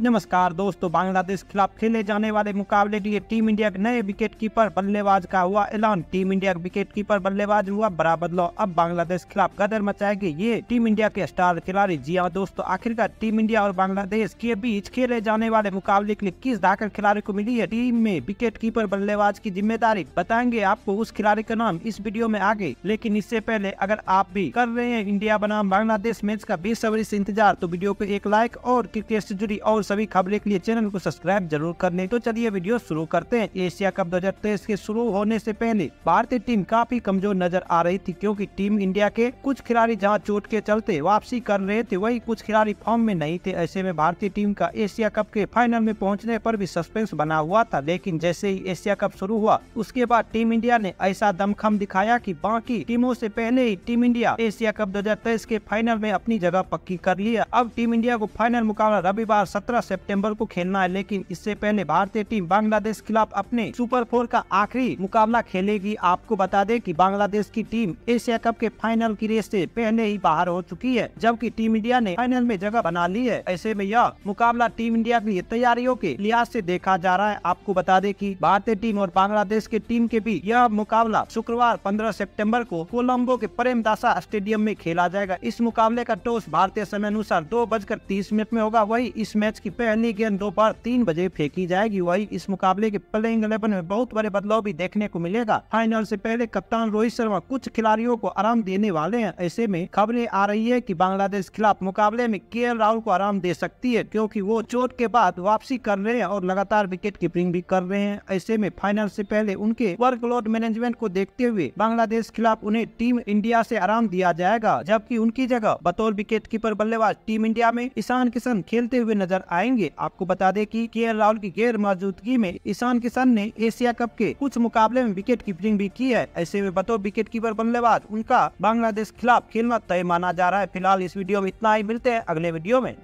नमस्कार दोस्तों बांग्लादेश के खिलाफ खेले जाने वाले मुकाबले के लिए टीम इंडिया के नए विकेटकीपर बल्लेबाज का हुआ ऐलान टीम इंडिया के विकेटकीपर बल्लेबाज हुआ बड़ा बदलाव अब बांग्लादेश के खिलाफ गदर मचाएगी ये टीम इंडिया के स्टार खिलाड़ी जी हाँ दोस्तों आखिरकार टीम इंडिया और बांग्लादेश के बीच खेले जाने वाले मुकाबले के लिए किस धाकर खिलाड़ी को मिली है टीम में विकेट कीपर बल्लेबाज की जिम्मेदारी बताएंगे आपको उस खिलाड़ी का नाम इस वीडियो में आगे लेकिन इससे पहले अगर आप भी कर रहे हैं इंडिया बनाम बांग्लादेश मैच का बेसब्री ऐसी इंतजार तो वीडियो को एक लाइक और क्रिकेट ऐसी जुड़ी और सभी खबरें के लिए चैनल को सब्सक्राइब जरूर कर तो चलिए वीडियो शुरू करते हैं एशिया कप दो के शुरू होने ऐसी पहले भारतीय टीम काफी कमजोर नजर आ रही थी क्यूँकी टीम इंडिया के कुछ खिलाड़ी जहाँ चोट के चलते वापसी कर रहे थे वही कुछ खिलाड़ी फॉर्म में नहीं थे ऐसे में भारतीय टीम का एशिया कप के फाइनल में पहुँचने आरोप भी सस्पेंस बना हुआ था लेकिन जैसे ही एशिया कप शुरू हुआ उसके बाद टीम इंडिया ने ऐसा दमखम दिखाया की बाकी टीमों ऐसी पहले ही टीम इंडिया एशिया कप दो के फाइनल में अपनी जगह पक्की कर लिया अब टीम इंडिया को फाइनल मुकाबला रविवार सत्रह सत्रह सितंबर को खेलना है लेकिन इससे पहले भारतीय टीम बांग्लादेश के खिलाफ अपने सुपर फोर का आखिरी मुकाबला खेलेगी आपको बता दें की बांग्लादेश की टीम एशिया कप के फाइनल की रेस ऐसी पहले ही बाहर हो चुकी है जबकि टीम इंडिया ने फाइनल में जगह बना ली है ऐसे में यह मुकाबला टीम इंडिया के लिए तैयारियों के लिहाज से देखा जा रहा है आपको बता दें कि भारतीय टीम और बांग्लादेश के टीम के बीच यह मुकाबला शुक्रवार 15 सितंबर को कोलंबो के प्रेमदासा स्टेडियम में खेला जाएगा इस मुकाबले का टॉस भारतीय समय अनुसार दो बजकर तीस मिनट में होगा वही इस मैच की पहली गेंद दोपहर तीन बजे फेंकी जाएगी वही इस मुकाबले के प्लेइंग इलेवन में बहुत बड़े बदलाव भी देखने को मिलेगा फाइनल ऐसी पहले कप्तान रोहित शर्मा कुछ खिलाड़ियों को आराम देने वाले हैं ऐसे में खबरें आ रही है की बांग्लादेश खिलाफ मुकाबले में के राहुल को आराम दे सकती है क्यूँकी वो चोट के बाद वापसी कर रहे हैं और लगातार विकेट कीपिंग भी कर रहे हैं ऐसे में फाइनल ऐसी पहले उनके वर्कलोड मैनेजमेंट को देखते हुए बांग्लादेश खिलाफ उन्हें टीम इंडिया ऐसी आराम दिया जाएगा जबकि उनकी जगह बतौर विकेट कीपर बल्लेबाज टीम इंडिया में ईशान किशन खेलते हुए नजर आएंगे आपको बता दें कि के राहुल की गैर मौजूदगी में ईशान किशन ने एशिया कप के कुछ मुकाबले में विकेट कीपिंग भी की है ऐसे में बतौर विकेट कीपर बनने बाद उनका बांग्लादेश खिलाफ खेलना तय माना जा रहा है फिलहाल इस वीडियो में इतना ही मिलते हैं अगले वीडियो में